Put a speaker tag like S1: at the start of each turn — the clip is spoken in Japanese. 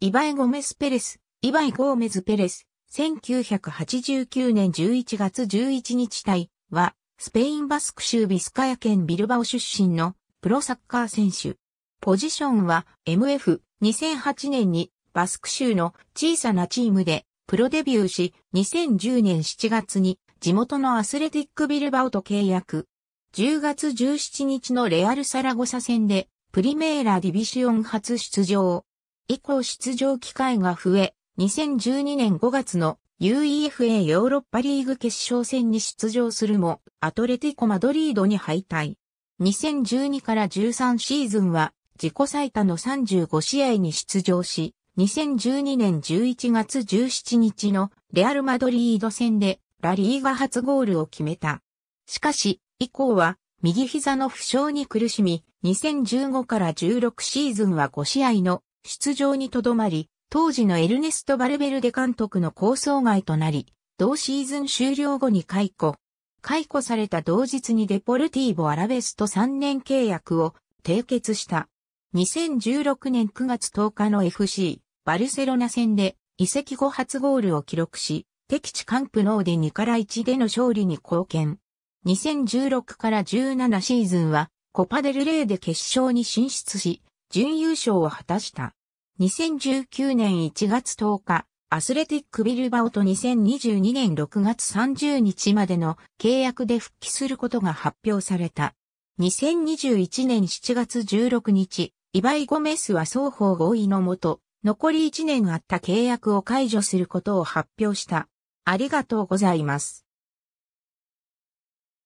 S1: イバイ・ゴメス・ペレス、イバイ・ゴーメズ・ペレス、1989年11月11日対は、スペインバスク州ビスカヤ県ビルバオ出身のプロサッカー選手。ポジションは MF、2008年にバスク州の小さなチームでプロデビューし、2010年7月に地元のアスレティックビルバオと契約。10月17日のレアルサラゴサ戦でプリメーラディビシオン初出場。以降出場機会が増え、2012年5月の UEFA ヨーロッパリーグ決勝戦に出場するも、アトレティコ・マドリードに敗退。2012から13シーズンは、自己最多の35試合に出場し、2012年11月17日のレアル・マドリード戦でラリーが初ゴールを決めた。しかし、以降は右膝の負傷に苦しみ、2015から16シーズンは5試合の出場にとどまり、当時のエルネスト・バルベルデ監督の構想外となり、同シーズン終了後に解雇。解雇された同日にデポルティーボ・アラベスと3年契約を締結した。2016年9月10日の FC バルセロナ戦で移籍後初ゴールを記録し、敵地カンプノーで2から1での勝利に貢献。2016から17シーズンはコパデルレーで決勝に進出し、準優勝を果たした。2019年1月10日、アスレティックビルバオと2022年6月30日までの契約で復帰することが発表された。2021年7月16日、イバイ・ゴメスは双方合意のもと、残り1年あった契約を解除することを発表した。ありがとうございます。